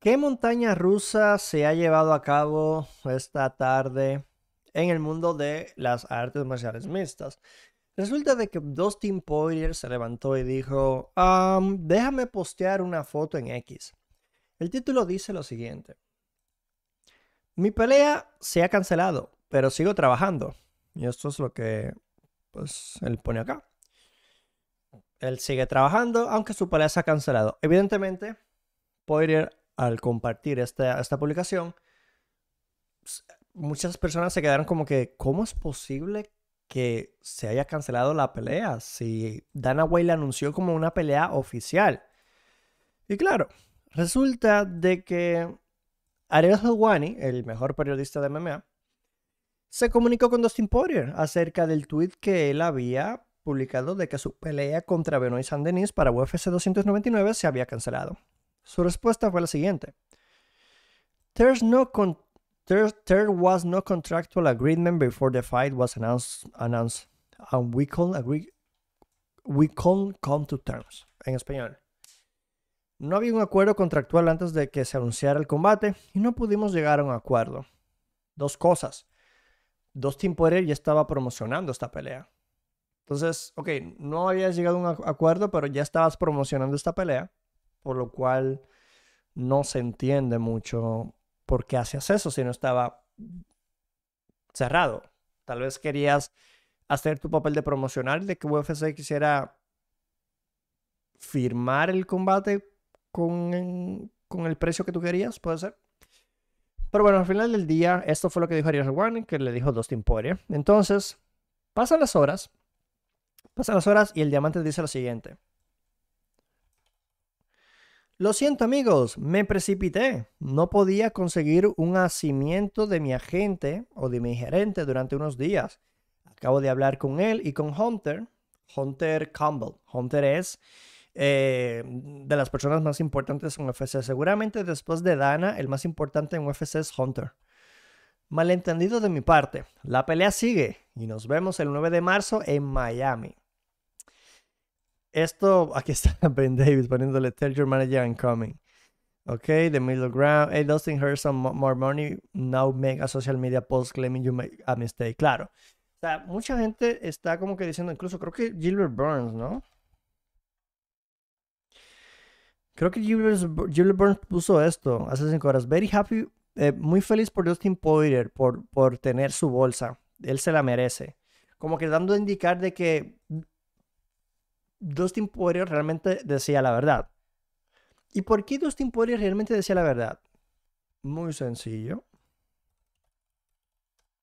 ¿Qué montaña rusa se ha llevado a cabo esta tarde en el mundo de las artes marciales mixtas? Resulta de que Dustin Poirier se levantó y dijo, déjame postear una foto en X. El título dice lo siguiente. Mi pelea se ha cancelado, pero sigo trabajando. Y esto es lo que pues, él pone acá. Él sigue trabajando, aunque su pelea se ha cancelado. Evidentemente, Poirier al compartir esta, publicación, muchas personas se quedaron como que, ¿cómo es posible que se haya cancelado la pelea si Dana White la anunció como una pelea oficial? Y claro, resulta de que Ariel Helwani, el mejor periodista de MMA, se comunicó con Dustin Poirier acerca del tweet que él había publicado de que su pelea contra Benoit Saint-Denis para UFC 299 se había cancelado. Su respuesta fue la siguiente. no there, was no contractual agreement before the fight was announced, and we couldn't come to terms. En español. No había un acuerdo contractual antes de que se anunciara el combate y no pudimos llegar a un acuerdo. Dos cosas. Dos Dustin Poirier ya estaba promocionando esta pelea. Entonces, ok, no habías llegado a un acuerdo, pero ya estabas promocionando esta pelea por lo cual no se entiende mucho por qué hacías eso si no estaba cerrado. Tal vez querías hacer tu papel de promocional de que UFC quisiera firmar el combate con, el precio que tú querías, puede ser. Pero bueno, al final del día, esto fue lo que dijo Ariel Warren, que le dijo Dustin Poirier. Entonces, pasan las horas, pasan las horas y el diamante dice lo siguiente. Lo siento amigos, me precipité. No podía conseguir un asimiento de mi agente o de mi gerente durante unos días. Acabo de hablar con él y con Hunter, Hunter Campbell. Hunter es eh, de las personas más importantes en UFC. Seguramente después de Dana, el más importante en UFC es Hunter. Malentendido de mi parte, la pelea sigue y nos vemos el 9 de marzo en Miami. Esto, aquí está Ben Davis poniéndole Tell Your Manager I'm Coming. Ok, The Middle Ground. Hey, Dustin heard some more money. Now make a social media post claiming you made a mistake. Claro. O sea, mucha gente está como que diciendo, incluso creo que Gilbert Burns, ¿no? Creo que Gilbert, Gilbert Burns puso esto hace cinco horas. Very happy, eh, muy feliz por Dustin Poirier por, por tener su bolsa. Él se la merece. Como que dando a indicar de que Dustin Poirier realmente decía la verdad. ¿Y por qué Dustin Poirier realmente decía la verdad? Muy sencillo.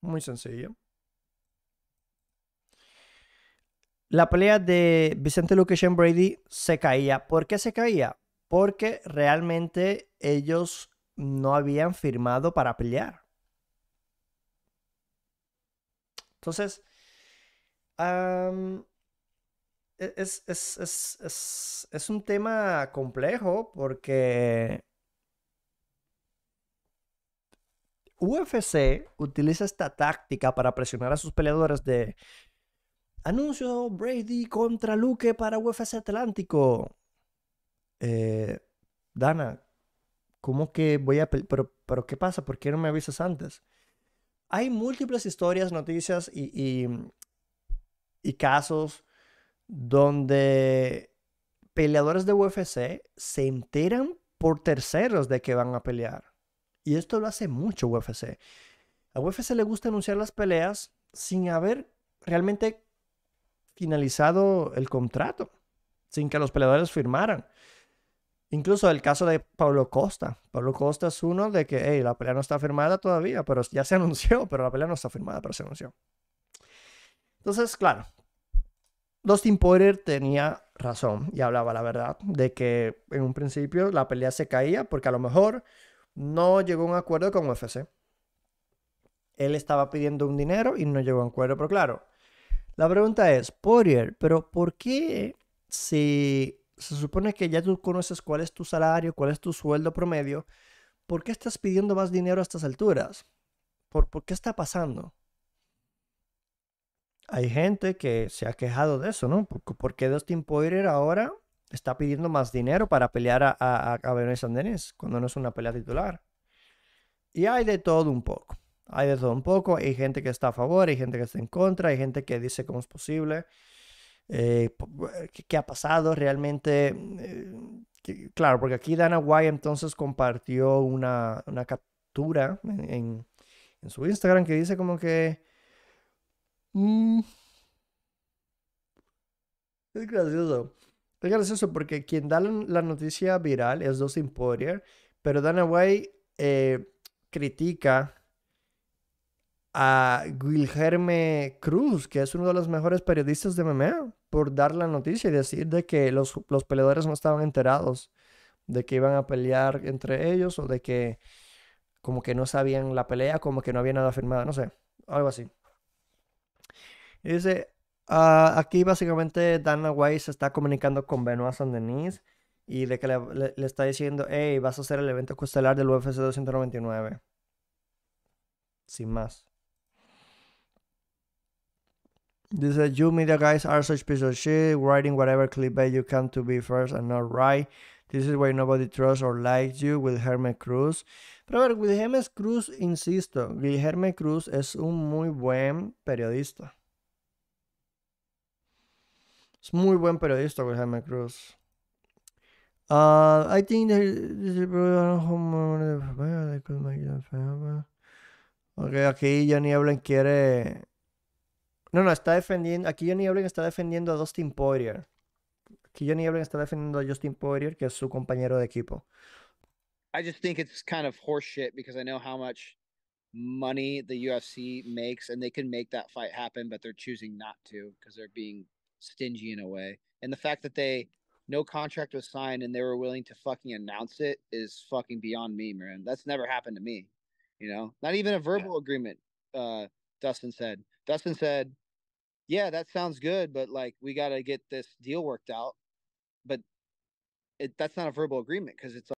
Muy sencillo. La pelea de Vicente Shane Brady se caía. ¿Por qué se caía? Porque realmente ellos no habían firmado para pelear. Entonces, e-, es, es, un tema complejo porque UFC utiliza esta táctica para presionar a sus peleadores de anuncio Brady contra Luque para UFC Atlántico. Eh, Dana, ¿cómo que voy a... Pero, pero ¿qué pasa? ¿Por qué no me avisas antes? Hay múltiples historias, noticias y, y casos donde peleadores de UFC se enteran por terceros de que van a pelear. Y esto lo hace mucho UFC. A UFC le gusta anunciar las peleas sin haber realmente finalizado el contrato, sin que los peleadores firmaran. Incluso el caso de Pablo Costa. Pablo Costa es uno de que la pelea no está firmada todavía, pero ya se anunció, pero la pelea no está firmada, pero se anunció. Entonces, claro, Dustin Poirier tenía razón y hablaba la verdad de que en un principio la pelea se caía porque a lo mejor no llegó a un acuerdo con UFC. Él estaba pidiendo un dinero y no llegó a un acuerdo, pero claro. La pregunta es, Poirier, pero ¿por qué si se supone que ya tú conoces cuál es tu salario, cuál es tu sueldo promedio, ¿por qué estás pidiendo más dinero a estas alturas? ¿Por, por qué está pasando? hay gente que se ha quejado de eso, ¿no? ¿Por, qué Dustin Poirier ahora está pidiendo más dinero para pelear a, a, a Benoit cuando no es una pelea titular? Y hay de todo un poco. Hay de todo un poco. Hay gente que está a favor, hay gente que está en contra, hay gente que dice cómo es posible. Eh, eh, ¿Qué ha pasado realmente? Eh, claro, porque aquí Dana White entonces compartió una, captura en su Instagram que dice como que Mm. Es gracioso. Es gracioso porque quien da la noticia viral es Dos Poirier, pero Danaway eh, critica a Guilherme Cruz, que es uno de los mejores periodistas de MMA, por dar la noticia y decir de que los, los peleadores no estaban enterados de que iban a pelear entre ellos o de que como que no sabían la pelea, como que no había nada firmado, no sé, algo así dice, ah, aquí básicamente Dana White se está comunicando con Benoit saint Denis y de que le, está diciendo, hey, vas a hacer el evento costelar del UFC 299. Sin más. Dice, you media guys are such piece of shit, writing whatever clickbait you can to be first and not right. This is why nobody trusts or likes you with Herman Cruz. Robert Guillermo Cruz, insisto, Guillermo Cruz es un muy buen periodista. Es muy buen periodista Guillermo Cruz. Ah, I think Ok, aquí Johnny Eblen quiere. No, no, está defendiendo. Aquí Johnny Eblen está defendiendo a Justin Poirier. Aquí Johnny Eblen está defendiendo a Justin Poirier, que es su compañero de equipo. I just think it's kind of horseshit because I know how much money the UFC makes and they can make that fight happen, but they're choosing not to because they're being stingy in a way. And the fact that they no contract was signed and they were willing to fucking announce it is fucking beyond me, man. That's never happened to me. You know, not even a verbal yeah. agreement. Uh, Dustin said. Dustin said, "Yeah, that sounds good, but like we got to get this deal worked out." But it, that's not a verbal agreement because it's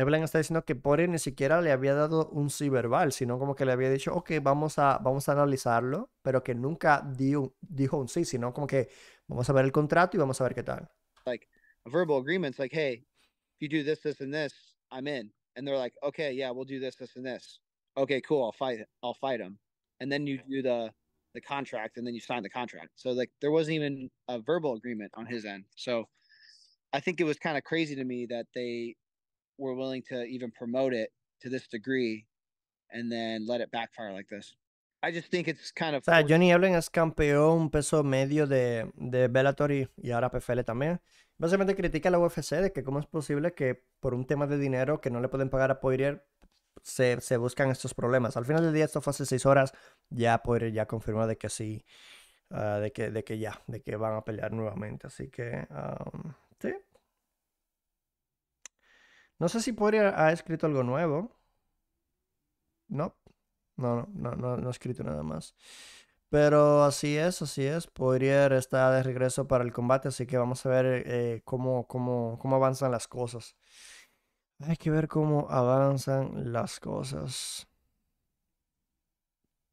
Evelyn está diciendo que Pori ni siquiera le había dado un sí verbal, sino como que le había dicho, ok, vamos a, vamos a analizarlo, pero que nunca dio, dijo un sí, sino como que vamos a ver el contrato y vamos a ver qué tal. Like a verbal agreements, like, hey, if you do this, this, and this, I'm in. And they're like, okay, yeah, we'll do this, this, and this. Okay, cool, I'll fight, I'll fight him. Em. And then you do the the contract, and then you sign the contract. So like, there wasn't even a verbal agreement on his end. So I think it was kind of crazy to me that they were willing to even promote it to this degree and then let it like this. I just Johnny Evelyn es campeón peso medio de, de Bellator y, ahora PFL también. Básicamente critica a la UFC de que cómo es posible que por un tema de dinero que no le pueden pagar a Poirier se, se buscan estos problemas. Al final del día, esto fue hace seis horas, ya Poirier ya confirmó de que sí, ah, de, que, de que ya, de que van a pelear nuevamente. Así que, um, sí, no sé si podría ha escrito algo nuevo. No, no, no, no, ha escrito nada más. Pero así es, así es. Poirier está de regreso para el combate, así que vamos a ver eh, cómo, cómo, cómo avanzan las cosas. Hay que ver cómo avanzan las cosas.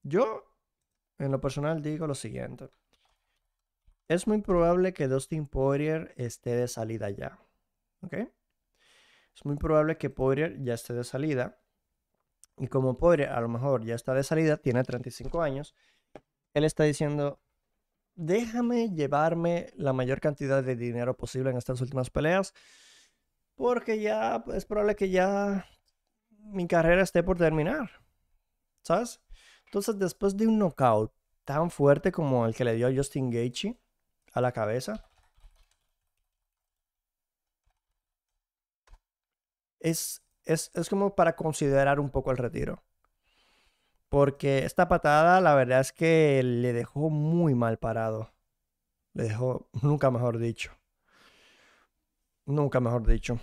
Yo, en lo personal, digo lo siguiente. Es muy probable que Dustin Poirier esté de salida ya. ¿Ok? es muy probable que Poirier ya esté de salida. Y como Poirier a lo mejor ya está de salida, tiene 35 años, él está diciendo, déjame llevarme la mayor cantidad de dinero posible en estas últimas peleas, porque ya es probable que ya mi carrera esté por terminar. ¿Sabes? Entonces, después de un knockout tan fuerte como el que le dio a Justin Gaethje a la cabeza, es, como para considerar un poco el retiro. Porque esta patada, la verdad es que le dejó muy mal parado. Le dejó, nunca mejor dicho. Nunca mejor dicho.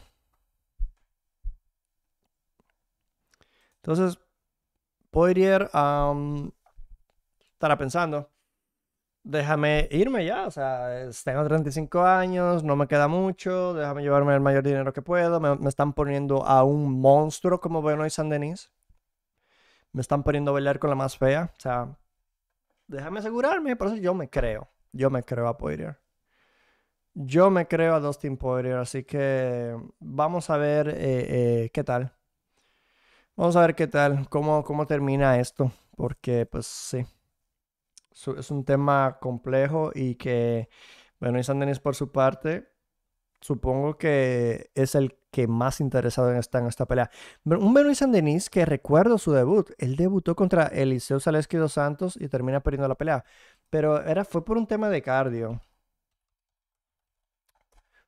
Entonces, Poirier estará pensando, déjame irme ya, o sea, tengo 35 años, no me queda mucho, déjame llevarme el mayor dinero que puedo, me, están poniendo a un monstruo como Benoit San Denis, me están poniendo a bailar con la más fea, o sea, déjame asegurarme, por eso yo me creo, yo me creo a Poirier. Yo me creo a Dustin Poirier, así que vamos a ver eh, eh, qué tal. Vamos a ver qué tal, cómo, cómo termina esto, porque pues sí es un tema complejo y que, bueno, San Denis por su parte, supongo que es el que más interesado está en esta pelea. Un Benoit San Denis que recuerdo su debut. Él debutó contra Eliseo y dos Santos y termina perdiendo la pelea. Pero era, fue por un tema de cardio.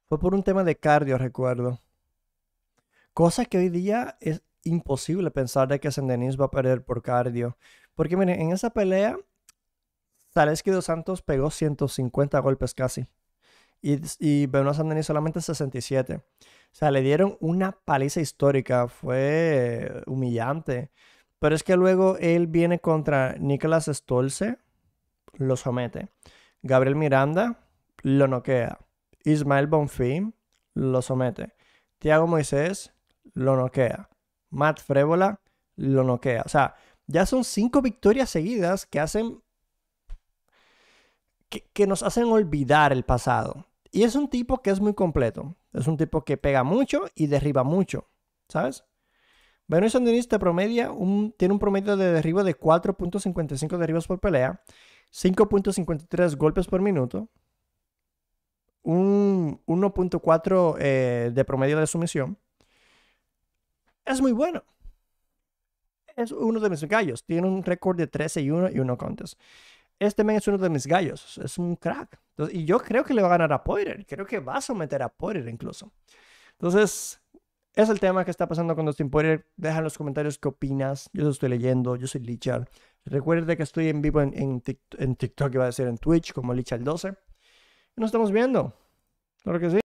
Fue por un tema de cardio, recuerdo. Cosa que hoy día es imposible pensar de que San Denis va a perder por cardio. Porque miren, en esa pelea Zaleski dos Santos pegó 150 golpes casi. Y, y Benoit Sandini solamente 67. O sea, le dieron una paliza histórica. Fue humillante. Pero es que luego él viene contra Nicolás Stolze, lo somete. Gabriel Miranda lo noquea. Ismael Bonfim lo somete. Tiago Moisés lo noquea. Matt Frévola lo noquea. O sea, ya son cinco victorias seguidas que hacen que, nos hacen olvidar el pasado. Y es un tipo que es muy completo. Es un tipo que pega mucho y derriba mucho. ¿Sabes? Benoist Sandinista promedia un, tiene un promedio de derribo de 4.55 derribos por pelea, 5.53 golpes por minuto, un 1.4 eh, de promedio de sumisión. Es muy bueno. Es uno de mis gallos. Tiene un récord de 13 y 1 y 1 contes este man es uno de mis gallos, es un crack. y yo creo que le va a ganar a Poirier, creo que va a someter a Poirier incluso. Entonces, es el tema que está pasando con Dustin Poirier. Deja en los comentarios qué opinas, yo lo estoy leyendo, yo soy Lichard. Recuerde que estoy en vivo en, en, en TikTok, iba a ser en Twitch, como Lichard12. Nos estamos viendo, claro que sí.